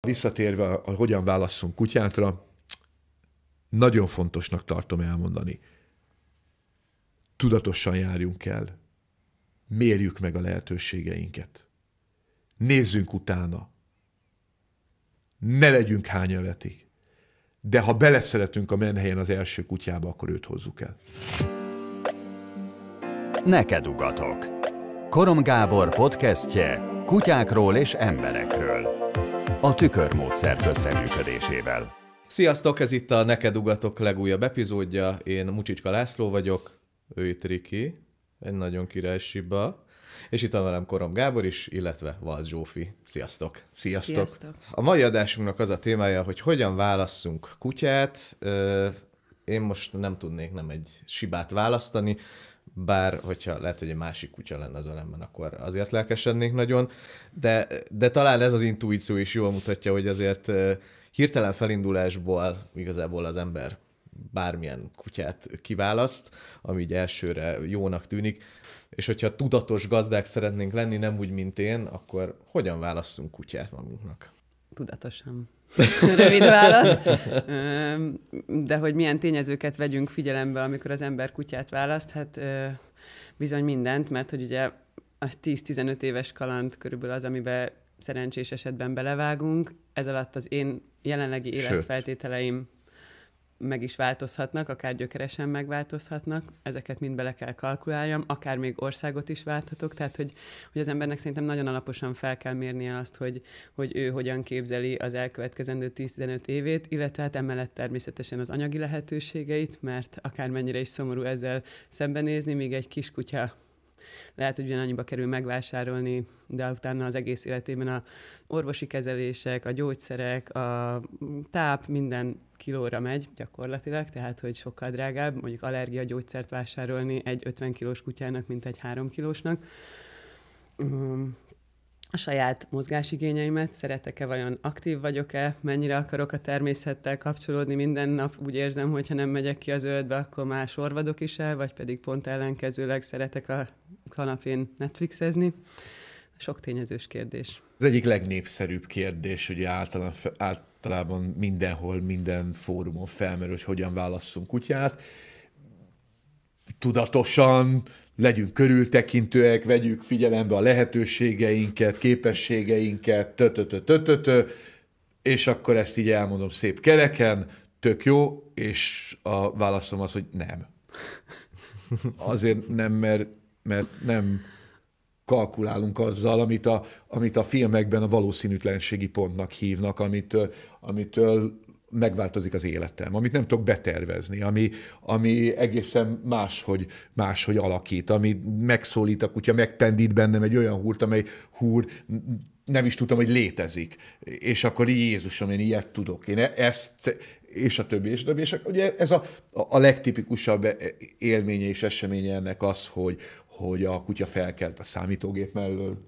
Visszatérve, a hogyan válasszunk kutyátra, nagyon fontosnak tartom elmondani. Tudatosan járjunk el, mérjük meg a lehetőségeinket, nézzünk utána, ne legyünk hányavetik, de ha beleszeretünk a menhelyen az első kutyába, akkor őt hozzuk el. Neked ugatok. Korom Gábor podcastje kutyákról és emberekről a tükörmódszer közreműködésével. Sziasztok, ez itt a Neked Ugatok legújabb epizódja. Én Mucsicska László vagyok, ő itt Riki, egy nagyon király siba. És itt van velem Korom Gábor is, illetve Valz Zsófi. Sziasztok! Sziasztok! Sziasztok. A mai adásunknak az a témája, hogy hogyan válasszunk kutyát. Én most nem tudnék nem egy sibát választani, bár hogyha lehet, hogy egy másik kutya lenne az ölemben, akkor azért lelkesednék nagyon, de, de talán ez az intuíció is jól mutatja, hogy azért hirtelen felindulásból igazából az ember bármilyen kutyát kiválaszt, ami így elsőre jónak tűnik, és hogyha tudatos gazdák szeretnénk lenni, nem úgy, mint én, akkor hogyan válasszunk kutyát magunknak? Tudatosan. Rövid válasz. De hogy milyen tényezőket vegyünk figyelembe, amikor az ember kutyát választ, hát bizony mindent, mert hogy ugye a 10-15 éves kaland körülbelül az, amiben szerencsés esetben belevágunk. Ez alatt az én jelenlegi életfeltételeim Sőt meg is változhatnak, akár gyökeresen megváltozhatnak, ezeket mind bele kell kalkuláljam, akár még országot is válthatok, tehát hogy, hogy az embernek szerintem nagyon alaposan fel kell mérnie azt, hogy, hogy ő hogyan képzeli az elkövetkezendő 10-15 évét, illetve hát emellett természetesen az anyagi lehetőségeit, mert akármennyire is szomorú ezzel szembenézni, még egy kiskutya lehet, hogy ugyanannyiba kerül megvásárolni, de utána az egész életében a orvosi kezelések, a gyógyszerek, a táp minden kilóra megy gyakorlatilag, tehát hogy sokkal drágább mondjuk allergia gyógyszert vásárolni egy 50 kilós kutyának, mint egy 3 kilósnak a saját mozgásigényeimet, szeretek-e vajon aktív vagyok-e, mennyire akarok a természettel kapcsolódni minden nap, úgy érzem, hogyha nem megyek ki az zöldbe, akkor már sorvadok is el, vagy pedig pont ellenkezőleg szeretek a kanapén Netflixezni. Sok tényezős kérdés. Az egyik legnépszerűbb kérdés, ugye általán, általában mindenhol, minden fórumon felmerül, hogy hogyan válasszunk kutyát. Tudatosan, legyünk körültekintőek, vegyük figyelembe a lehetőségeinket, képességeinket, -tö, és akkor ezt így elmondom szép kereken, tök jó, és a válaszom az, hogy nem. Azért nem, mert, mert nem kalkulálunk azzal, amit a, amit a filmekben a valószínűtlenségi pontnak hívnak, amitől, amitől megváltozik az életem, amit nem tudok betervezni, ami, ami egészen máshogy, máshogy alakít, ami megszólít a kutya, megpendít bennem egy olyan húrt, amely húr nem is tudtam, hogy létezik. És akkor Jézusom, én ilyet tudok. Én e, ezt, és a többi, és a többi. És ugye ez a, a legtipikusabb e, élménye és eseménye ennek az, hogy, hogy a kutya felkelt a számítógép mellől,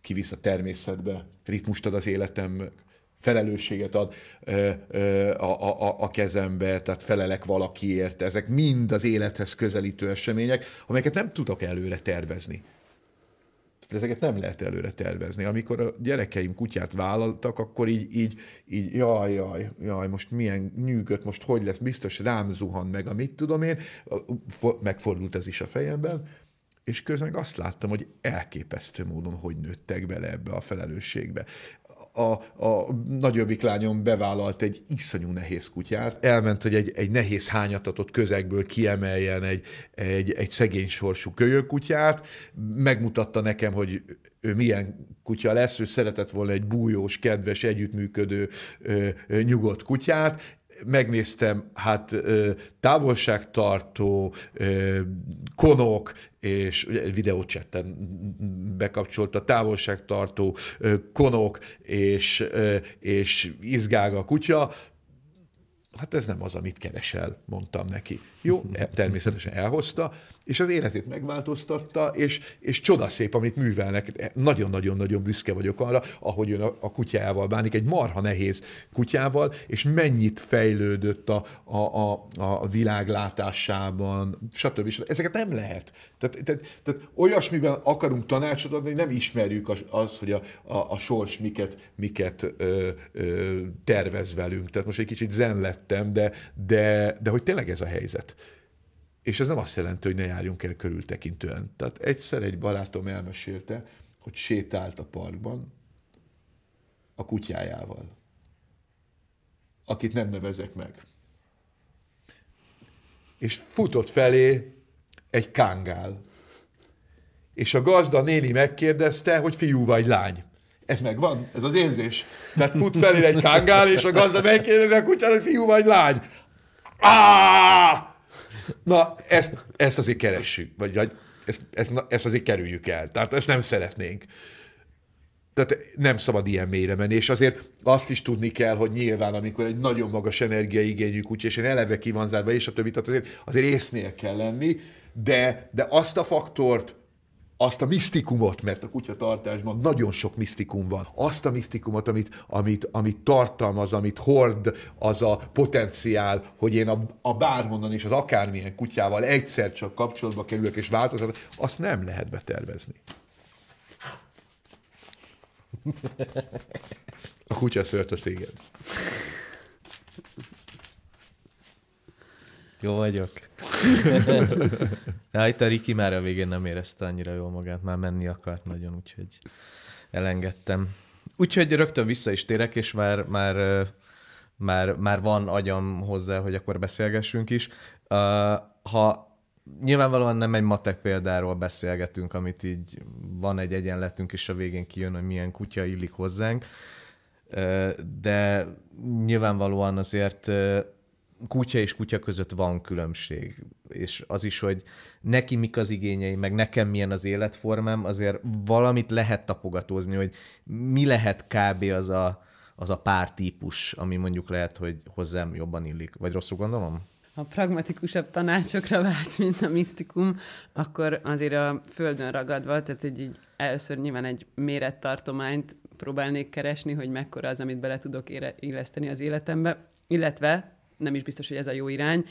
kivisz a természetbe, ritmust ad az életemnek, felelősséget ad ö, ö, a, a, a kezembe, tehát felelek valakiért. Ezek mind az élethez közelítő események, amelyeket nem tudok előre tervezni. Ezeket nem lehet előre tervezni. Amikor a gyerekeim kutyát vállaltak, akkor így, így, így jaj, jaj, jaj, most milyen nyűgöt, most hogy lesz, biztos rám zuhan meg, a mit tudom én. Megfordult ez is a fejemben, és közben azt láttam, hogy elképesztő módon hogy nőttek bele ebbe a felelősségbe a, a nagyobbik lányom bevállalt egy iszonyú nehéz kutyát, elment, hogy egy, egy nehéz hányatatott közegből kiemeljen egy, egy, egy szegény sorsú kölyök kutyát, megmutatta nekem, hogy ő milyen kutya lesz, ő szeretett volna egy bújós, kedves, együttműködő, ö, ö, nyugodt kutyát, megnéztem, hát távolságtartó, konok, és ugye videócsetten bekapcsolt a távolságtartó, konok, és, és izgál a kutya, hát ez nem az, amit keresel, mondtam neki. Jó, természetesen elhozta, és az életét megváltoztatta, és, és csodaszép, amit művelnek. Nagyon-nagyon-nagyon büszke vagyok arra, ahogy ön a, a kutyával bánik, egy marha nehéz kutyával, és mennyit fejlődött a, a, a, a világlátásában, stb. stb. Ezeket nem lehet. Tehát, tehát, tehát olyasmiben akarunk tanácsot adni, hogy nem ismerjük az, az hogy a, a, a sors miket, miket ö, ö, tervez velünk. Tehát most egy kicsit zen lettem, de, de, de hogy tényleg ez a helyzet. És ez nem azt jelenti, hogy ne járjunk el körültekintően. Tehát egyszer egy barátom elmesélte, hogy sétált a parkban a kutyájával, akit nem nevezek meg. És futott felé egy kángál. És a gazda néni megkérdezte, hogy fiú vagy lány. Ez megvan, ez az érzés. Tehát fut felé egy kángál, és a gazda megkérdezi a kutyát, hogy fiú vagy lány. Áááá! Na, ezt, ezt azért keressük, vagy ezt, ezt, ezt azért kerüljük el. Tehát ezt nem szeretnénk. Tehát nem szabad ilyen mélyre menni, és azért azt is tudni kell, hogy nyilván, amikor egy nagyon magas energiaigényű kutya, és én eleve ki van zárva, és a többi, tehát azért, azért észnél kell lenni, de, de azt a faktort, azt a misztikumot, mert a kutyatartásban nagyon sok misztikum van, azt a misztikumot, amit, amit, amit tartalmaz, amit hord az a potenciál, hogy én a, a bárhonnan és az akármilyen kutyával egyszer csak kapcsolatba kerülök és változom, azt nem lehet betervezni. A kutya szört a széged. Jó vagyok ja, hát itt a Riki már a végén nem érezte annyira jól magát, már menni akart nagyon, úgyhogy elengedtem. Úgyhogy rögtön vissza is térek, és már, már, már, már van agyam hozzá, hogy akkor beszélgessünk is. Ha nyilvánvalóan nem egy matek példáról beszélgetünk, amit így van egy egyenletünk, és a végén kijön, hogy milyen kutya illik hozzánk, de nyilvánvalóan azért kutya és kutya között van különbség, és az is, hogy neki mik az igényei, meg nekem milyen az életformám, azért valamit lehet tapogatózni, hogy mi lehet kb. az a, az a pár típus, ami mondjuk lehet, hogy hozzám jobban illik. Vagy rosszul gondolom? ha pragmatikusabb tanácsokra vágysz, mint a misztikum, akkor azért a földön ragadva, tehát egy, így először nyilván egy mérettartományt próbálnék keresni, hogy mekkora az, amit bele tudok ére, illeszteni az életembe, illetve nem is biztos, hogy ez a jó irány.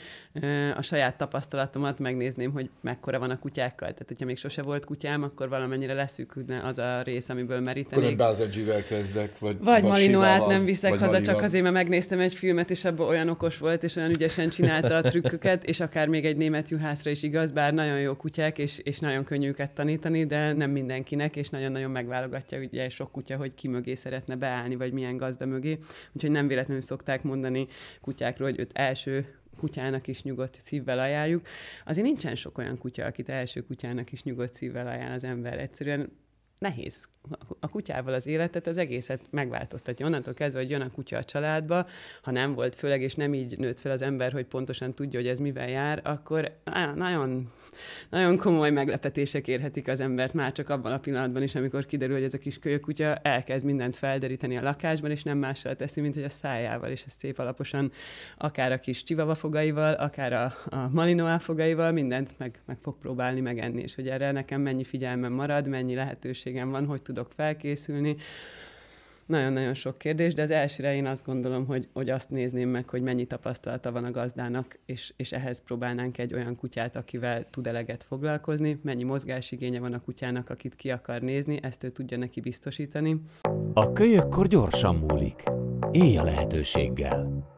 A saját tapasztalatomat megnézném, hogy mekkora van a kutyákkal. Tehát, hogyha még sose volt kutyám, akkor valamennyire leszűkülne az a rész, amiből merítenék. Akkor bázagyivel kezdek, vagy Vagy, vagy malinoát nem viszek haza, marival. csak azért, mert megnéztem egy filmet, és abban olyan okos volt, és olyan ügyesen csinálta a trükköket, és akár még egy német juhászra is igaz, bár nagyon jó kutyák, és, és nagyon könnyű őket tanítani, de nem mindenkinek, és nagyon-nagyon megválogatja ugye sok kutya, hogy ki mögé szeretne beállni, vagy milyen gazda mögé. Úgyhogy nem véletlenül szokták mondani kutyákról, hogy őt első kutyának is nyugodt szívvel ajánljuk. Azért nincsen sok olyan kutya, akit első kutyának is nyugodt szívvel ajánl az ember. Egyszerűen nehéz a kutyával az életet, az egészet megváltoztatja. Onnantól kezdve, hogy jön a kutya a családba, ha nem volt főleg, és nem így nőtt fel az ember, hogy pontosan tudja, hogy ez mivel jár, akkor nagyon, nagyon komoly meglepetések érhetik az embert már csak abban a pillanatban is, amikor kiderül, hogy ez a kis kölyök kutya elkezd mindent felderíteni a lakásban, és nem mással teszi, mint hogy a szájával, és ez szép alaposan akár a kis csivava fogaival, akár a, a malinoá fogaival mindent meg, meg fog próbálni megenni, és hogy erre nekem mennyi figyelmem marad, mennyi lehetőségem van, hogy tud tudok felkészülni. Nagyon-nagyon sok kérdés, de az elsőre én azt gondolom, hogy, hogy azt nézném meg, hogy mennyi tapasztalata van a gazdának, és, és ehhez próbálnánk egy olyan kutyát, akivel tud eleget foglalkozni, mennyi mozgásigénye van a kutyának, akit ki akar nézni, ezt ő tudja neki biztosítani. A kölyökkor gyorsan múlik. Élj a lehetőséggel!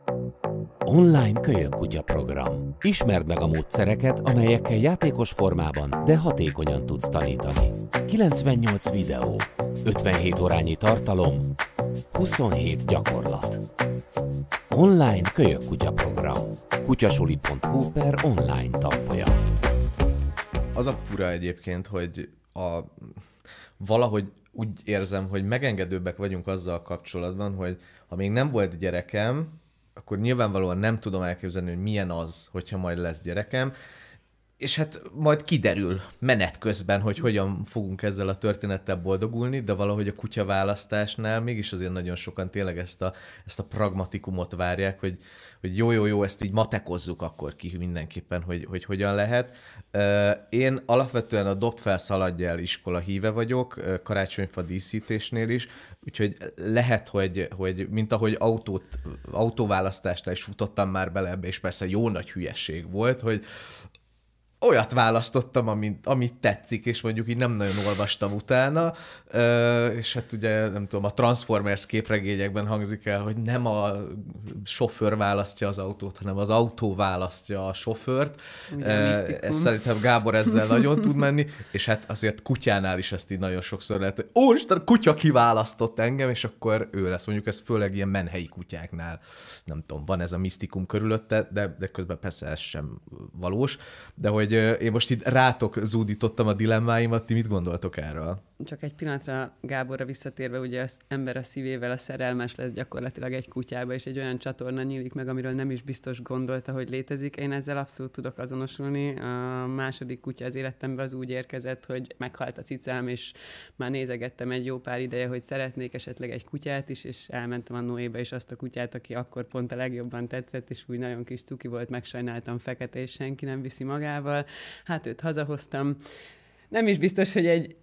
Online kölyökkutya program. Ismerd meg a módszereket, amelyekkel játékos formában, de hatékonyan tudsz tanítani. 98 videó, 57 órányi tartalom, 27 gyakorlat. Online kölyökkutya program. kutyasuli.hu per online tanfolyam. Az a fura egyébként, hogy a valahogy úgy érzem, hogy megengedőbbek vagyunk azzal kapcsolatban, hogy ha még nem volt gyerekem, akkor nyilvánvalóan nem tudom elképzelni, hogy milyen az, hogyha majd lesz gyerekem, és hát majd kiderül menet közben, hogy hogyan fogunk ezzel a történettel boldogulni, de valahogy a kutya választásnál mégis azért nagyon sokan tényleg ezt a, ezt a pragmatikumot várják, hogy, hogy jó, jó, jó, ezt így matekozzuk akkor ki mindenképpen, hogy, hogy hogyan lehet. Én alapvetően a Dobt fel el iskola híve vagyok, karácsonyfa díszítésnél is, úgyhogy lehet, hogy, hogy mint ahogy autót, autóválasztásnál is futottam már bele ebbe, és persze jó nagy hülyeség volt, hogy olyat választottam, amit, amit tetszik, és mondjuk így nem nagyon olvastam utána, és hát ugye, nem tudom, a Transformers képregényekben hangzik el, hogy nem a sofőr választja az autót, hanem az autó választja a sofőrt. Ez szerintem Gábor ezzel nagyon tud menni, és hát azért kutyánál is ezt így nagyon sokszor lehet, hogy ó, Isten, kutya kiválasztott engem, és akkor ő lesz. Mondjuk ez főleg ilyen menhelyi kutyáknál, nem tudom, van ez a misztikum körülötte, de, de közben persze ez sem valós, de hogy hogy én most itt rátok zúdítottam a dilemmáimat, ti mit gondoltok erről? csak egy pillanatra Gáborra visszatérve, ugye az ember a szívével a szerelmes lesz gyakorlatilag egy kutyába, és egy olyan csatorna nyílik meg, amiről nem is biztos gondolta, hogy létezik. Én ezzel abszolút tudok azonosulni. A második kutya az életemben az úgy érkezett, hogy meghalt a cicám, és már nézegettem egy jó pár ideje, hogy szeretnék esetleg egy kutyát is, és elmentem a Noébe is azt a kutyát, aki akkor pont a legjobban tetszett, és úgy nagyon kis cuki volt, megsajnáltam fekete, és senki nem viszi magával. Hát őt hazahoztam. Nem is biztos, hogy egy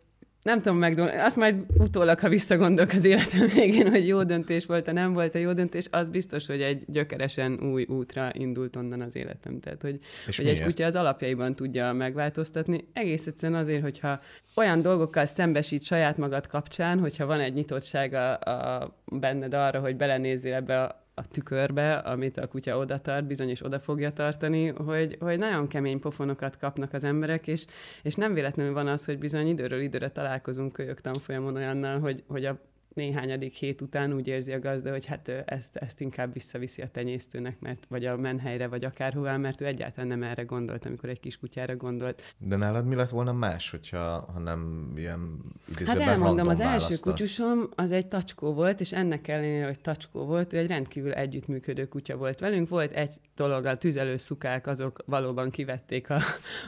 nem tudom megdolni, azt majd utólag, ha visszagondolok az életem végén, hogy jó döntés volt-e, nem volt-e jó döntés, az biztos, hogy egy gyökeresen új útra indult onnan az életem. Tehát, hogy, És hogy miért? egy kutya az alapjaiban tudja megváltoztatni. Egész egyszerűen azért, hogyha olyan dolgokkal szembesít saját magad kapcsán, hogyha van egy nyitottsága a, benned arra, hogy belenézzél ebbe a a tükörbe, amit a kutya oda tart, bizony is oda fogja tartani, hogy, hogy nagyon kemény pofonokat kapnak az emberek, és, és nem véletlenül van az, hogy bizony időről időre találkozunk kölyök tanfolyamon olyannal, hogy, hogy a néhányadik hét után úgy érzi a gazda, hogy hát ezt, ezt inkább visszaviszi a tenyésztőnek, mert, vagy a menhelyre, vagy akárhová, mert ő egyáltalán nem erre gondolt, amikor egy kis kutyára gondolt. De nálad mi lett volna más, hogyha ha nem ilyen Hát elmondom, az választasz. első kutyusom az egy tacskó volt, és ennek ellenére, hogy tacskó volt, ő egy rendkívül együttműködő kutya volt velünk. Volt egy dolog, a szukák, azok valóban kivették a,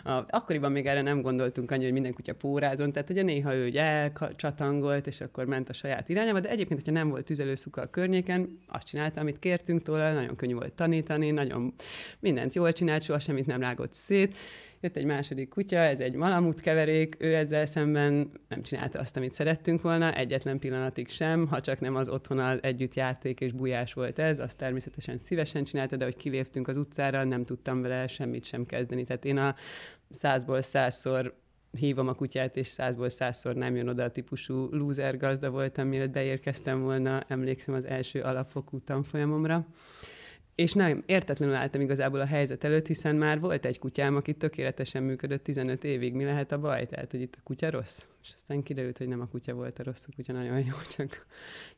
a... Akkoriban még erre nem gondoltunk annyira, hogy minden kutya pórázon, tehát ugye néha ő csatangolt, és akkor ment a saját irányába, de egyébként, hogyha nem volt tüzelőszuka a környéken, azt csinálta, amit kértünk tőle, nagyon könnyű volt tanítani, nagyon mindent jól csinált, soha semmit nem rágott szét. Jött egy második kutya, ez egy malamut keverék, ő ezzel szemben nem csinálta azt, amit szerettünk volna, egyetlen pillanatig sem, ha csak nem az otthonal együtt játék és bujás volt ez, azt természetesen szívesen csinálta, de hogy kiléptünk az utcára, nem tudtam vele semmit sem kezdeni. Tehát én a százból százszor hívom a kutyát, és százból százszor nem jön oda a típusú loser gazda voltam, mielőtt beérkeztem volna, emlékszem az első alapfokú tanfolyamomra. És nem, értetlenül álltam igazából a helyzet előtt, hiszen már volt egy kutyám, aki tökéletesen működött 15 évig. Mi lehet a baj? Tehát, hogy itt a kutya rossz? És aztán kiderült, hogy nem a kutya volt a rossz, a kutya nagyon jó, csak,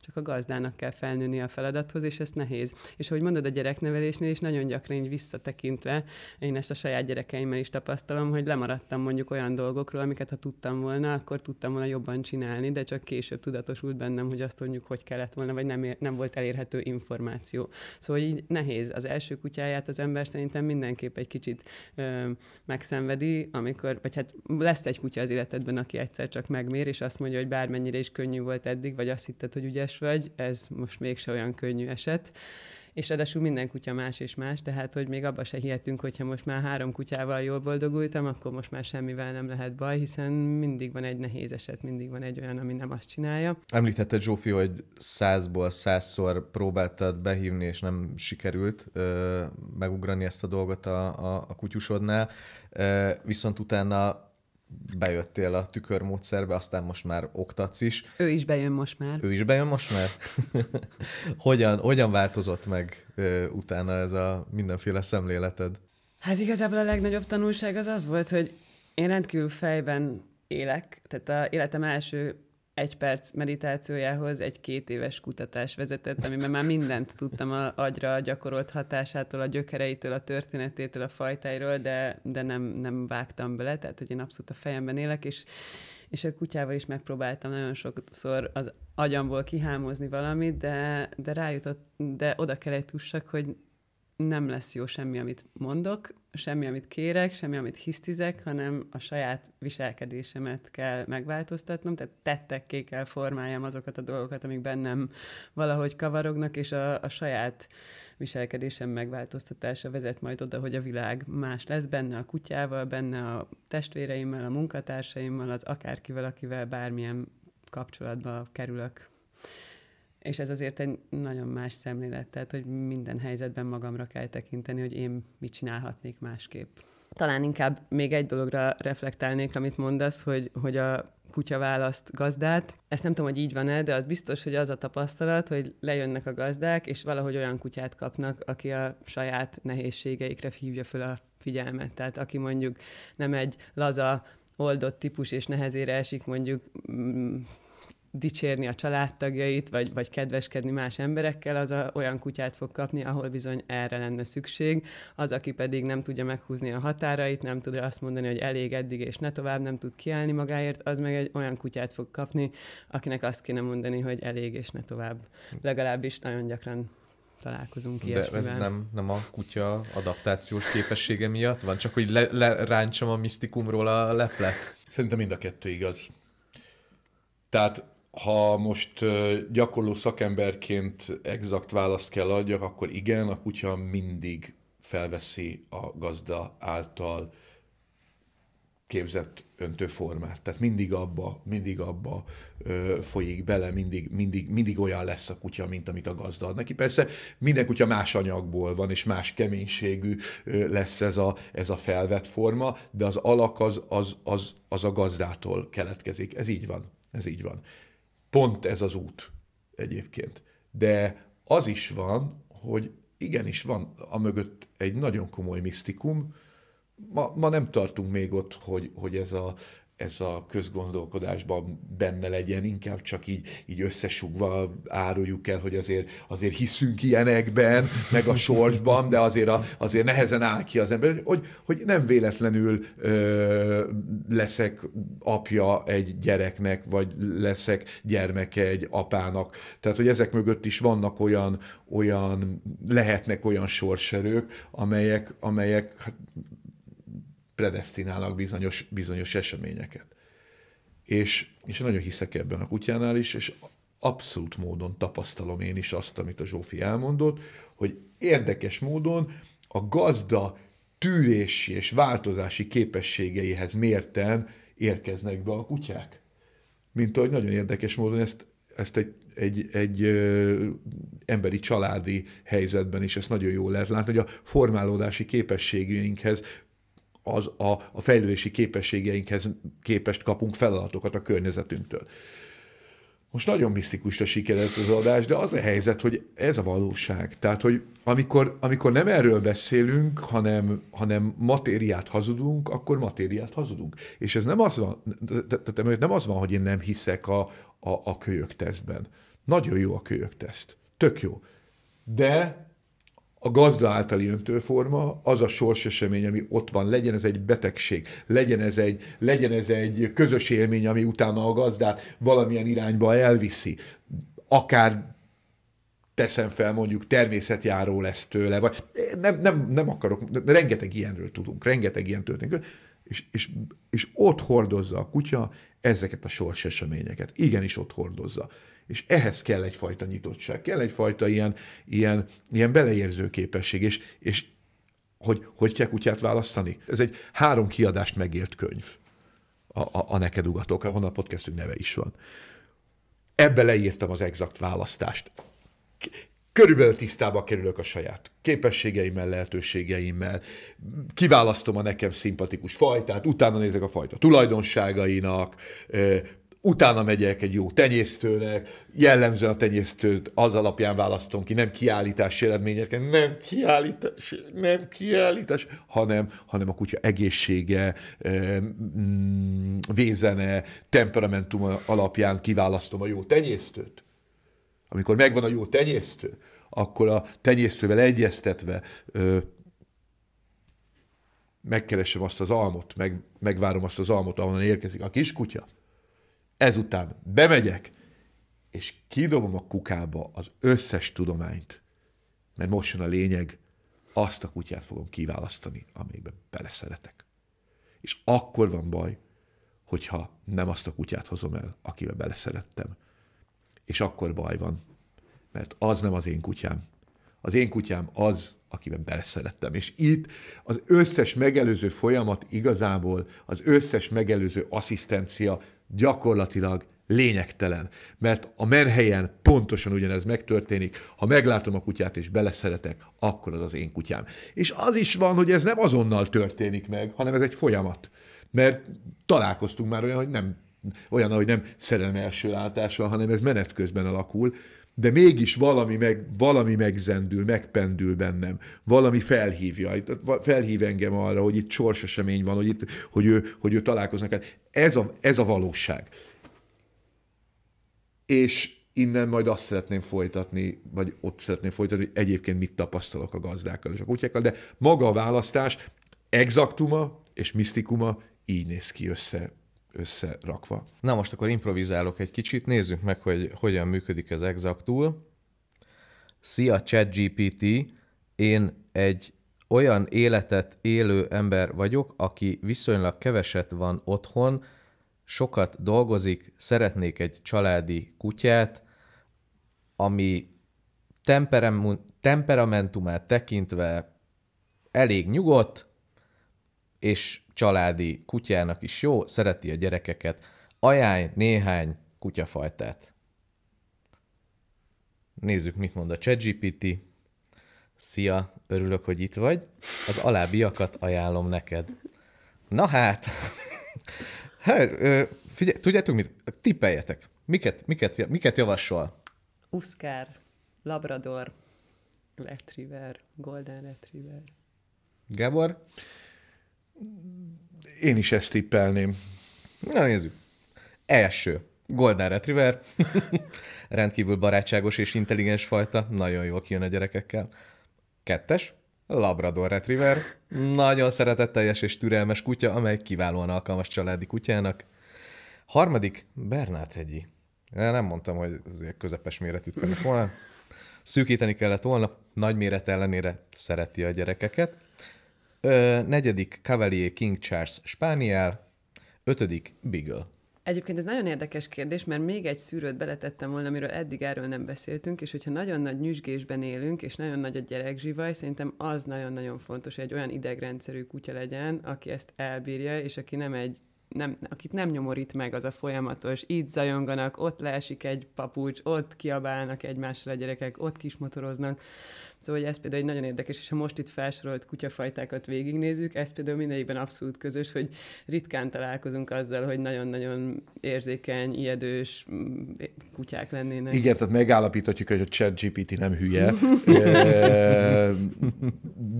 csak a gazdának kell felnőni a feladathoz, és ez nehéz. És ahogy mondod a gyereknevelésnél, is nagyon gyakran így visszatekintve, én ezt a saját gyerekeimmel is tapasztalom, hogy lemaradtam mondjuk olyan dolgokról, amiket ha tudtam volna, akkor tudtam volna jobban csinálni, de csak később tudatosult bennem, hogy azt mondjuk, hogy kellett volna, vagy nem, ér, nem volt elérhető információ. Szóval így nehéz. Az első kutyáját az ember szerintem mindenképp egy kicsit ö, megszenvedi, amikor, vagy hát lesz egy kutya az életedben, aki egyszer csak csak megmér, és azt mondja, hogy bármennyire is könnyű volt eddig, vagy azt hitted, hogy ügyes vagy, ez most mégse olyan könnyű eset és ráadásul minden kutya más és más, tehát hogy még abba se hihetünk, hogyha most már három kutyával jól boldogultam, akkor most már semmivel nem lehet baj, hiszen mindig van egy nehéz eset, mindig van egy olyan, ami nem azt csinálja. Említette Zsófi, hogy százból százszor próbáltad behívni, és nem sikerült ö, megugrani ezt a dolgot a, a, a kutyusodnál, ö, viszont utána bejöttél a tükörmódszerbe, aztán most már oktatsz is. Ő is bejön most már. Ő is bejön most már. hogyan, hogyan változott meg ö, utána ez a mindenféle szemléleted? Hát igazából a legnagyobb tanulság az az volt, hogy én rendkívül fejben élek, tehát a életem első egy perc meditációjához egy két éves kutatás vezetett, amiben már mindent tudtam a agyra gyakorolt hatásától, a gyökereitől, a történetétől, a fajtáiról, de, de nem, nem vágtam bele, tehát hogy én abszolút a fejemben élek, és, és a kutyával is megpróbáltam nagyon sokszor az agyamból kihámozni valamit, de, de rájutott, de oda kellett tussak, hogy nem lesz jó semmi, amit mondok, semmi, amit kérek, semmi, amit hisztizek, hanem a saját viselkedésemet kell megváltoztatnom, tehát tettekké kell formáljam azokat a dolgokat, amik bennem valahogy kavarognak, és a, a saját viselkedésem megváltoztatása vezet majd oda, hogy a világ más lesz benne a kutyával, benne a testvéreimmel, a munkatársaimmal, az akárkivel, akivel bármilyen kapcsolatba kerülök. És ez azért egy nagyon más szemlélet, tehát hogy minden helyzetben magamra kell tekinteni, hogy én mit csinálhatnék másképp. Talán inkább még egy dologra reflektálnék, amit mondasz, hogy, hogy a kutya választ gazdát. Ezt nem tudom, hogy így van-e, de az biztos, hogy az a tapasztalat, hogy lejönnek a gazdák, és valahogy olyan kutyát kapnak, aki a saját nehézségeikre hívja föl a figyelmet. Tehát aki mondjuk nem egy laza, oldott típus, és nehezére esik mondjuk mm, dicsérni a családtagjait, vagy, vagy kedveskedni más emberekkel, az a, olyan kutyát fog kapni, ahol bizony erre lenne szükség. Az, aki pedig nem tudja meghúzni a határait, nem tudja azt mondani, hogy elég eddig és ne tovább, nem tud kiállni magáért, az meg egy olyan kutyát fog kapni, akinek azt kéne mondani, hogy elég és ne tovább. Legalábbis nagyon gyakran találkozunk ilyesmivel. De ez nem, nem a kutya adaptációs képessége miatt van? Csak hogy le, a misztikumról a leplet? Szerintem mind a kettő igaz. Tehát ha most gyakorló szakemberként exakt választ kell adjak, akkor igen, a kutya mindig felveszi a gazda által képzett öntőformát. Tehát mindig abba, mindig abba ö, folyik bele, mindig, mindig, mindig olyan lesz a kutya, mint amit a gazda ad neki. Persze minden kutya más anyagból van, és más keménységű ö, lesz ez a, ez a felvett forma, de az alak az, az, az, az a gazdától keletkezik. Ez így van. Ez így van pont ez az út egyébként. De az is van, hogy igenis van a mögött egy nagyon komoly misztikum, ma, ma nem tartunk még ott, hogy, hogy ez a ez a közgondolkodásban benne legyen, inkább csak így, így összesugva áruljuk el, hogy azért, azért hiszünk ilyenekben, meg a sorsban, de azért, a, azért nehezen áll ki az ember, hogy, hogy nem véletlenül ö, leszek apja egy gyereknek, vagy leszek gyermeke egy apának. Tehát, hogy ezek mögött is vannak olyan, olyan lehetnek olyan sorserők, amelyek, amelyek hát predestinálnak bizonyos, bizonyos eseményeket. És, és nagyon hiszek ebben a kutyánál is, és abszolút módon tapasztalom én is azt, amit a Zsófi elmondott, hogy érdekes módon a gazda tűrési és változási képességeihez mérten érkeznek be a kutyák. Mint ahogy nagyon érdekes módon ezt, ezt egy, egy, egy ö, emberi családi helyzetben is ezt nagyon jól lehet látni, hogy a formálódási képességeinkhez az a, a fejlődési képességeinkhez képest kapunk feladatokat a környezetünktől. Most nagyon misztikusra sikerült az adás, de az a helyzet, hogy ez a valóság. Tehát, hogy amikor, amikor nem erről beszélünk, hanem, hanem matériát hazudunk, akkor matériát hazudunk. És ez nem az van, tehát nem az van, hogy én nem hiszek a, a, a kölyök tesztben. Nagyon jó a kölyök teszt. Tök jó. De a gazda általi öntőforma az a sorsesemény, ami ott van, legyen ez egy betegség, legyen ez egy, legyen ez egy közös élmény, ami utána a gazdát valamilyen irányba elviszi. Akár teszem fel, mondjuk természetjáró lesz tőle, vagy nem, nem, nem akarok, rengeteg ilyenről tudunk, rengeteg ilyen történik, és, és, és ott hordozza a kutya ezeket a sorseseményeket. Igenis ott hordozza. És ehhez kell egyfajta nyitottság, kell egyfajta ilyen, ilyen, ilyen beleérző képesség, és, és hogy, hogy kell kutyát választani? Ez egy három kiadást megért könyv, a, a, a Neked ugatok, ahol a podcastünk neve is van. Ebbe leírtam az exakt választást. Körülbelül tisztába kerülök a saját képességeimmel, lehetőségeimmel, kiválasztom a nekem szimpatikus fajtát, utána nézek a fajta tulajdonságainak, utána megyek egy jó tenyésztőnek, jellemzően a tenyésztőt az alapján választom ki, nem kiállítási eredményeken, nem kiállítás, nem kiállítás, hanem, hanem a kutya egészsége, eh, mm, vézene, temperamentum alapján kiválasztom a jó tenyésztőt. Amikor megvan a jó tenyésztő, akkor a tenyésztővel egyeztetve megkeresem azt az almot, meg, megvárom azt az almot, ahonnan érkezik a kiskutya, ezután bemegyek, és kidobom a kukába az összes tudományt, mert most jön a lényeg, azt a kutyát fogom kiválasztani, amelyikbe beleszeretek. És akkor van baj, hogyha nem azt a kutyát hozom el, akibe beleszerettem. És akkor baj van, mert az nem az én kutyám. Az én kutyám az, akiben beleszerettem. És itt az összes megelőző folyamat igazából, az összes megelőző asszisztencia gyakorlatilag lényegtelen, mert a menhelyen pontosan ugyanez megtörténik, ha meglátom a kutyát és beleszeretek, akkor az az én kutyám. És az is van, hogy ez nem azonnal történik meg, hanem ez egy folyamat. Mert találkoztunk már olyan, hogy nem olyan, hogy nem szerelem első látással, hanem ez menet közben alakul, de mégis valami, meg, valami megzendül, megpendül bennem, valami felhívja, felhív engem arra, hogy itt sorsesemény van, hogy, itt, hogy, ő, hogy ő találkoznak. Hát ez a, ez a valóság. És innen majd azt szeretném folytatni, vagy ott szeretném folytatni, hogy egyébként mit tapasztalok a gazdákkal és a kutyákkal, de maga a választás exaktuma és misztikuma így néz ki össze összerakva. Na most akkor improvizálok egy kicsit, nézzük meg, hogy hogyan működik ez exaktul. Szia ChatGPT, én egy olyan életet élő ember vagyok, aki viszonylag keveset van otthon, sokat dolgozik, szeretnék egy családi kutyát, ami temperamentumát tekintve elég nyugodt, és családi kutyának is jó, szereti a gyerekeket. ajánlj néhány kutyafajtát. Nézzük, mit mond a ChatGPT. Szia, örülök, hogy itt vagy. Az alábbiakat ajánlom neked. Na hát, hát figyelj, tudjátok mit? Tippeljetek. Miket, miket, miket javasol? Uszkár, Labrador, Retriever, Golden Retriever. Gábor? Én is ezt tippelném. Na nézzük. Első. Golden Retriever. Rendkívül barátságos és intelligens fajta. Nagyon jól kijön a gyerekekkel. Kettes. Labrador Retriever. Nagyon szeretetteljes és türelmes kutya, amely kiválóan alkalmas családi kutyának. Harmadik. Bernát hegyi. Nem mondtam, hogy azért közepes méretű kellett volna. Szűkíteni kellett volna. Nagy méret ellenére szereti a gyerekeket. Ö, negyedik Cavalier King Charles Spaniel, ötödik Beagle. Egyébként ez nagyon érdekes kérdés, mert még egy szűrőt beletettem volna, amiről eddig erről nem beszéltünk, és hogyha nagyon nagy nyüzsgésben élünk, és nagyon nagy a gyerekzsivaj, szerintem az nagyon-nagyon fontos, hogy egy olyan idegrendszerű kutya legyen, aki ezt elbírja, és aki nem egy nem, akit nem nyomorít meg az a folyamatos, itt zajonganak, ott leesik egy papucs, ott kiabálnak egymásra a gyerekek, ott kismotoroznak, Szóval hogy ez például egy nagyon érdekes, és ha most itt felsorolt kutyafajtákat végignézzük, ez például mindegyikben abszolút közös, hogy ritkán találkozunk azzal, hogy nagyon-nagyon érzékeny, ijedős mm, kutyák lennének. Igen, tehát megállapíthatjuk, hogy a chat GPT nem hülye,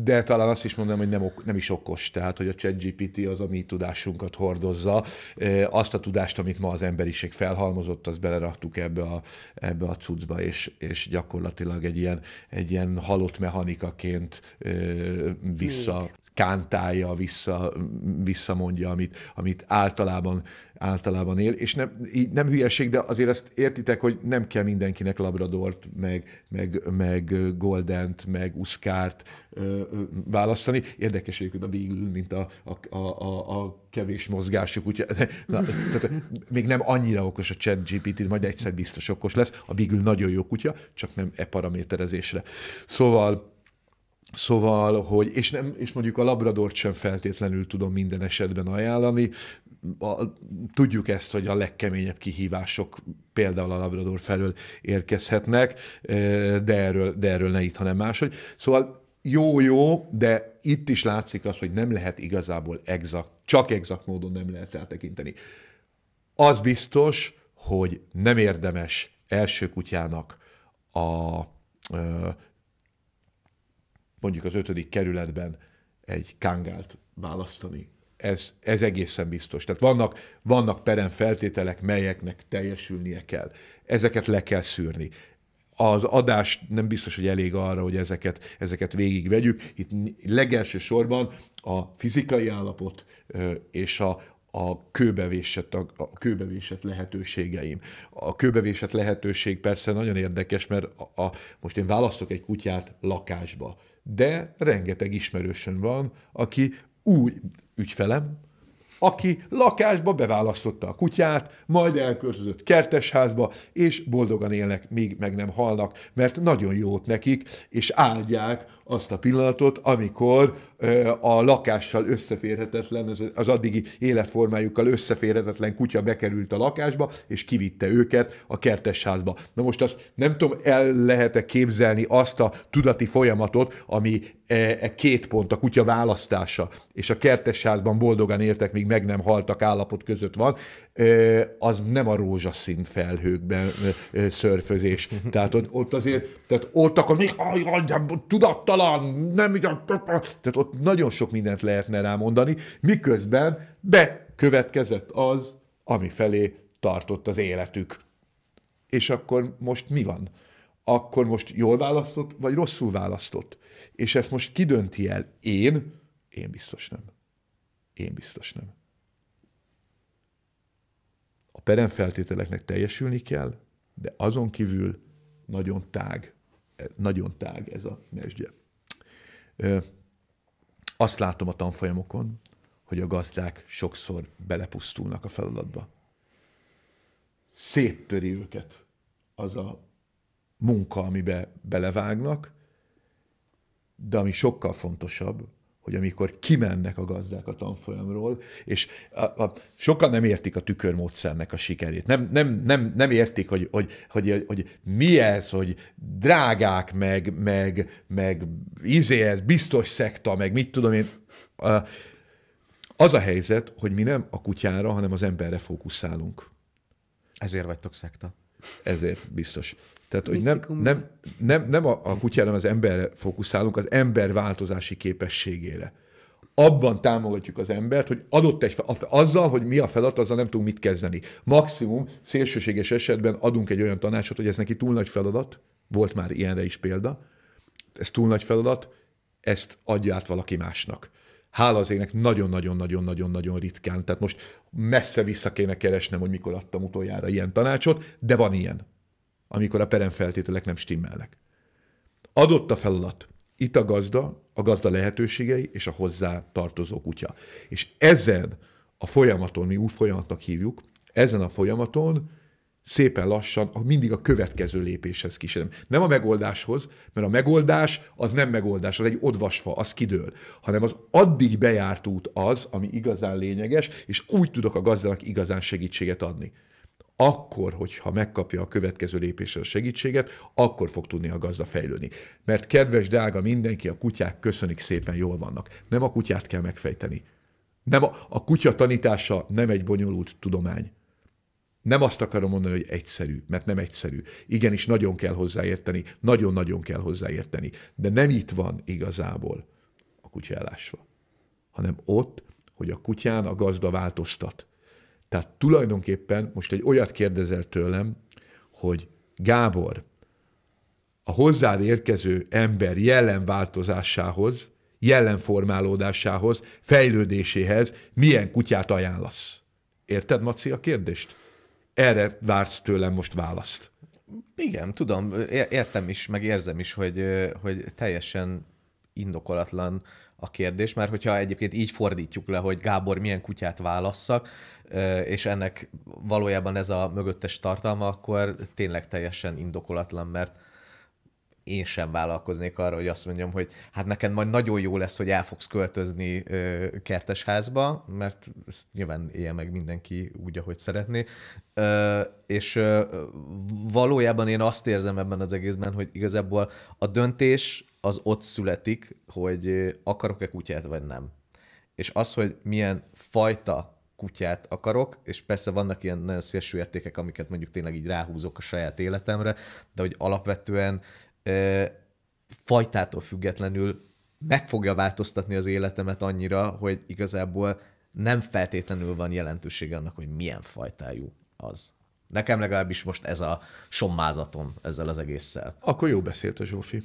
de talán azt is mondom, hogy nem, nem is okos, tehát hogy a chat GPT az a mi tudásunkat hordozza. Azt a tudást, amit ma az emberiség felhalmozott, azt beleraktuk ebbe a, ebbe a cuccba, és, és gyakorlatilag egy ilyen, egy ilyen halott mechanikaként vissza kántálja, vissza, visszamondja, amit, amit általában általában él, és nem, így nem hülyeség, de azért ezt értitek, hogy nem kell mindenkinek Labradort, meg, meg, meg Goldent, meg Uszkárt ö, ö, választani. Érdekes a Beagle, mint a, a, a, a kevés mozgásuk, úgyhogy na, tehát még nem annyira okos a chat GPT, majd egyszer biztos okos lesz. A Beagle nagyon jó kutya, csak nem e paraméterezésre. Szóval Szóval, hogy, és, nem, és mondjuk a labradort sem feltétlenül tudom minden esetben ajánlani, a, tudjuk ezt, hogy a legkeményebb kihívások például a labrador felől érkezhetnek, e, de erről, de erről ne itt, hanem máshogy. Szóval jó-jó, de itt is látszik az, hogy nem lehet igazából exakt, csak exakt módon nem lehet eltekinteni. Az biztos, hogy nem érdemes első kutyának a e, mondjuk az ötödik kerületben egy kángált választani. Ez, ez egészen biztos. Tehát vannak, vannak feltételek, melyeknek teljesülnie kell. Ezeket le kell szűrni. Az adás nem biztos, hogy elég arra, hogy ezeket, ezeket végigvegyük. Itt legelső sorban a fizikai állapot és a, a kőbevésett, a, a kőbevésett lehetőségeim. A kőbevésett lehetőség persze nagyon érdekes, mert a, a, most én választok egy kutyát lakásba de rengeteg ismerősön van, aki úgy ügyfelem, aki lakásba beválasztotta a kutyát, majd elköltözött kertesházba, és boldogan élnek, még meg nem halnak, mert nagyon jót nekik, és áldják azt a pillanatot, amikor a lakással összeférhetetlen, az addigi életformájukkal összeférhetetlen kutya bekerült a lakásba, és kivitte őket a kertesházba. Na most azt nem tudom, el lehet-e képzelni azt a tudati folyamatot, ami e, e két pont, a kutya választása, és a kertesházban boldogan éltek, míg meg nem haltak állapot között van, az nem a rózsaszín felhőkben szörfözés. Tehát ott azért, tehát ott akkor mi, tudattal igaztalan, nem a, Tehát ott nagyon sok mindent lehetne rámondani, miközben bekövetkezett az, ami felé tartott az életük. És akkor most mi van? Akkor most jól választott, vagy rosszul választott? És ezt most kidönti el én? Én biztos nem. Én biztos nem. A peremfeltételeknek teljesülni kell, de azon kívül nagyon tág, nagyon tág ez a mesdje. Azt látom a tanfolyamokon, hogy a gazdák sokszor belepusztulnak a feladatba. Széttöri őket az a munka, amibe belevágnak, de ami sokkal fontosabb, hogy amikor kimennek a gazdák a tanfolyamról, és a, a, sokan nem értik a tükörmódszernek a sikerét. Nem, nem, nem, nem értik, hogy, hogy, hogy, hogy mi ez, hogy drágák, meg, meg, meg izé ez, biztos szekta, meg mit tudom én. Az a helyzet, hogy mi nem a kutyára, hanem az emberre fókuszálunk. Ezért vagytok szekta. Ezért biztos. Tehát, hogy nem, nem, nem, nem a, a kutyára, az emberre fókuszálunk, az ember változási képességére. Abban támogatjuk az embert, hogy adott egy, azzal, hogy mi a feladat, azzal nem tudunk mit kezdeni. Maximum szélsőséges esetben adunk egy olyan tanácsot, hogy ez neki túl nagy feladat, volt már ilyenre is példa, ez túl nagy feladat, ezt adja át valaki másnak hála az ének nagyon-nagyon-nagyon-nagyon-nagyon ritkán, tehát most messze vissza kéne keresnem, hogy mikor adtam utoljára ilyen tanácsot, de van ilyen, amikor a peremfeltételek nem stimmelnek. Adott a feladat. Itt a gazda, a gazda lehetőségei és a hozzá tartozó kutya. És ezen a folyamaton, mi úgy folyamatnak hívjuk, ezen a folyamaton szépen lassan mindig a következő lépéshez kísérem. Nem a megoldáshoz, mert a megoldás az nem megoldás, az egy odvasfa, az kidől, hanem az addig bejárt út az, ami igazán lényeges, és úgy tudok a gazdának igazán segítséget adni. Akkor, hogyha megkapja a következő lépésre a segítséget, akkor fog tudni a gazda fejlődni. Mert kedves drága mindenki, a kutyák köszönik szépen, jól vannak. Nem a kutyát kell megfejteni. Nem a, a kutya tanítása nem egy bonyolult tudomány nem azt akarom mondani, hogy egyszerű, mert nem egyszerű. Igenis, nagyon kell hozzáérteni, nagyon-nagyon kell hozzáérteni, de nem itt van igazából a kutya elásva, hanem ott, hogy a kutyán a gazda változtat. Tehát tulajdonképpen most egy olyat kérdezel tőlem, hogy Gábor, a hozzád érkező ember jelen jellemformálódásához, fejlődéséhez milyen kutyát ajánlasz? Érted, Maci, a kérdést? erre vársz tőlem most választ. Igen, tudom, értem is, meg érzem is, hogy, hogy teljesen indokolatlan a kérdés, mert hogyha egyébként így fordítjuk le, hogy Gábor milyen kutyát válasszak, és ennek valójában ez a mögöttes tartalma, akkor tényleg teljesen indokolatlan, mert én sem vállalkoznék arra, hogy azt mondjam, hogy hát neked majd nagyon jó lesz, hogy el fogsz költözni kertesházba, mert ezt nyilván élje meg mindenki úgy, ahogy szeretné. és valójában én azt érzem ebben az egészben, hogy igazából a döntés az ott születik, hogy akarok-e kutyát, vagy nem. És az, hogy milyen fajta kutyát akarok, és persze vannak ilyen nagyon szélső értékek, amiket mondjuk tényleg így ráhúzok a saját életemre, de hogy alapvetően fajtától függetlenül meg fogja változtatni az életemet annyira, hogy igazából nem feltétlenül van jelentősége annak, hogy milyen fajtájú az. Nekem legalábbis most ez a sommázatom ezzel az egésszel. Akkor jó beszélt a Zsófi.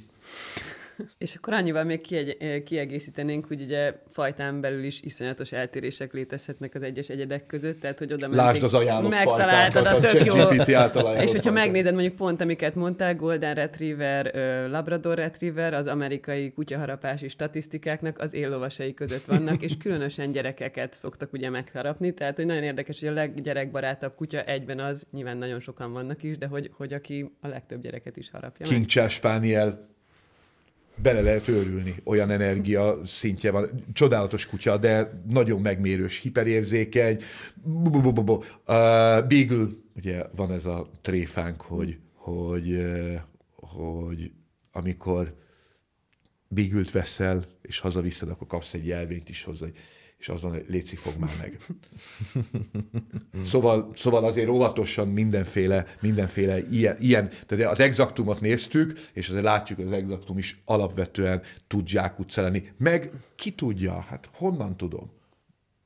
És akkor annyival még kiegy- eh, kiegészítenénk, hogy ugye fajtán belül is iszonyatos eltérések létezhetnek az egyes egyedek között, tehát hogy oda Lásd az ajánlott megtaláltad a tök jó. És hogyha megnézed mondjuk pont, amiket mondtál, Golden Retriever, Labrador Retriever, az amerikai kutyaharapási statisztikáknak az éllovasai között vannak, és különösen gyerekeket szoktak ugye megharapni, tehát hogy nagyon érdekes, hogy a leggyerekbarátabb kutya egyben az, nyilván nagyon sokan vannak is, de hogy, hogy aki a legtöbb gyereket is harapja. King Charles Spaniel bele lehet őrülni, olyan energia szintje van. Csodálatos kutya, de nagyon megmérős, hiperérzékeny. Uh, Beagle, ugye van ez a tréfánk, hogy, hogy, uh, hogy amikor bigült veszel, és hazaviszed, akkor kapsz egy jelvényt is hozzá, hogy és azon, hogy léci fog már meg. Szóval, szóval azért óvatosan mindenféle, mindenféle ilyen, ilyen, tehát az exaktumot néztük, és azért látjuk, hogy az exaktum is alapvetően tud zsákutca lenni. Meg ki tudja, hát honnan tudom?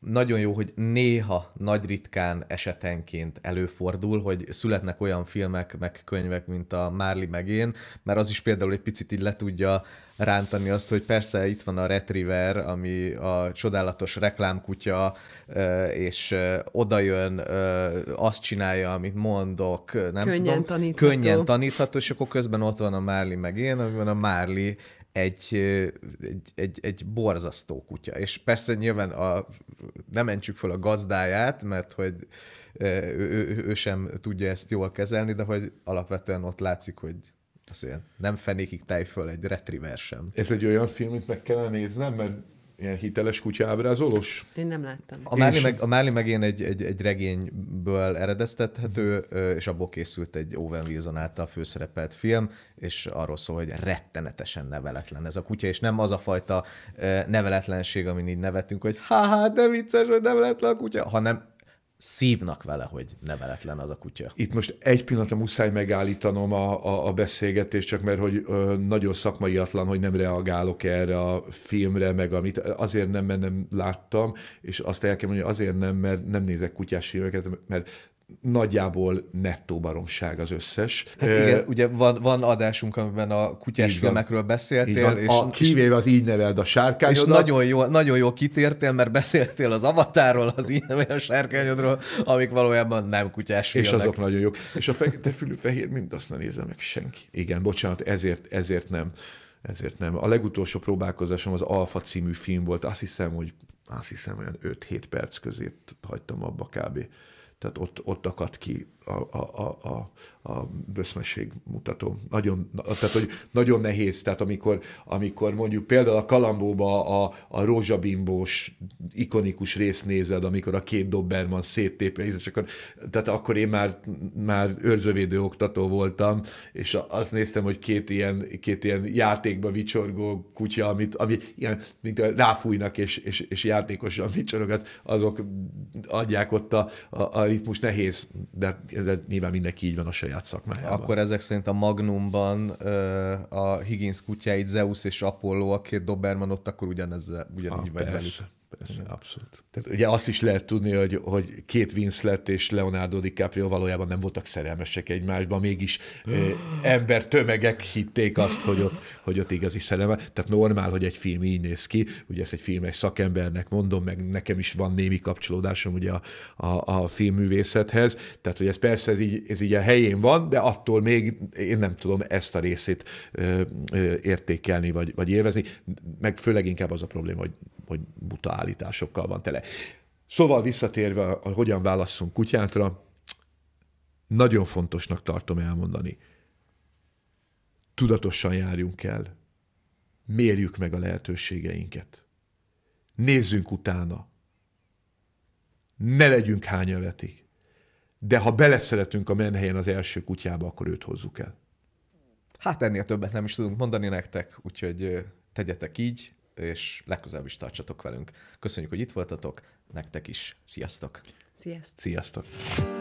nagyon jó, hogy néha nagy ritkán esetenként előfordul, hogy születnek olyan filmek, meg könyvek, mint a Márli meg én, mert az is például egy picit így le tudja rántani azt, hogy persze itt van a Retriever, ami a csodálatos reklámkutya, és odajön, azt csinálja, amit mondok, nem könnyen tudom. Tanítható. Könnyen tanítható. és akkor közben ott van a Márli meg én, van a Márli egy, egy, egy, egy borzasztó kutya. És persze nyilván a, nem mentsük fel a gazdáját, mert hogy ő, ő, ő sem tudja ezt jól kezelni, de hogy alapvetően ott látszik, hogy azért nem fenékig tej föl egy retriever sem. Ez egy olyan film, amit meg kellene néznem, mert ilyen hiteles kutyábrázolós. Én nem láttam. A Márli, meg, a Márli meg én egy, egy, egy regényből eredeztethető, és abból készült egy Owen Wilson által főszerepelt film, és arról szól, hogy rettenetesen neveletlen ez a kutya, és nem az a fajta neveletlenség, amin így nevetünk, hogy ha de vicces, hogy neveletlen a kutya, hanem szívnak vele, hogy neveletlen az a kutya. Itt most egy pillanatra muszáj megállítanom a, a, a beszélgetést, csak mert hogy ö, nagyon szakmaiatlan, hogy nem reagálok erre a filmre, meg amit azért nem, mert nem láttam, és azt el kell mondani, azért nem, mert nem nézek kutyás filmeket, mert nagyjából nettó baromság az összes. Hát igen, uh, ugye van, van adásunk, amiben a kutyás filmekről beszéltél. Van, és, a, kivéve az így neveld a sárkányodat. És nagyon jól, nagyon jól kitértél, mert beszéltél az avatáról, az így neveld a sárkányodról, amik valójában nem kutyás filmek. És azok nagyon jók. És a fekete fülű fehér mind azt nem nézze meg senki. Igen, bocsánat, ezért, ezért nem. Ezért nem. A legutolsó próbálkozásom az Alfa című film volt. Azt hiszem, hogy azt hiszem olyan 5-7 perc közé hagytam abba kb. Tehát ott, ott akad ki a, a, a, a böszmesség mutató. Nagyon, tehát, hogy nagyon nehéz, tehát amikor, amikor mondjuk például a Kalambóba a, a rózsabimbós ikonikus részt nézed, amikor a két dobberman széttépje, és csak tehát akkor én már, már őrzővédő oktató voltam, és azt néztem, hogy két ilyen, két ilyen játékba vicsorgó kutya, amit, ami ilyen, mint ráfújnak és, és, és játékosan vicsorog, hát azok adják ott a, a, a ritmus nehéz, de ez nyilván mindenki így van a saját szakmájában. Akkor ezek szerint a Magnumban a Higgins kutyáit Zeus és Apollo, a két Doberman ott, akkor ugyanez, ugyanígy ah, vagy persze. velük persze, abszolút. Tehát ugye azt is lehet tudni, hogy, hogy két Winslet és Leonardo DiCaprio valójában nem voltak szerelmesek egymásban, mégis eh, ember tömegek hitték azt, hogy ott, hogy ott igazi szerelme. Tehát normál, hogy egy film így néz ki, ugye ezt egy filmes szakembernek mondom, meg nekem is van némi kapcsolódásom ugye a, a, a filmművészethez, tehát hogy ez persze ez így, ez így a helyén van, de attól még én nem tudom ezt a részét ö, ö, értékelni, vagy, vagy élvezni, meg főleg inkább az a probléma, hogy hogy buta állításokkal van tele. Szóval visszatérve, hogy hogyan válasszunk kutyátra, nagyon fontosnak tartom elmondani. Tudatosan járjunk el, mérjük meg a lehetőségeinket, nézzünk utána, ne legyünk hányavetik, de ha beleszeretünk a menhelyen az első kutyába, akkor őt hozzuk el. Hát ennél többet nem is tudunk mondani nektek, úgyhogy tegyetek így, és legközelebb is tartsatok velünk. Köszönjük, hogy itt voltatok, nektek is. Sziasztok! Sziasztok! Sziasztok!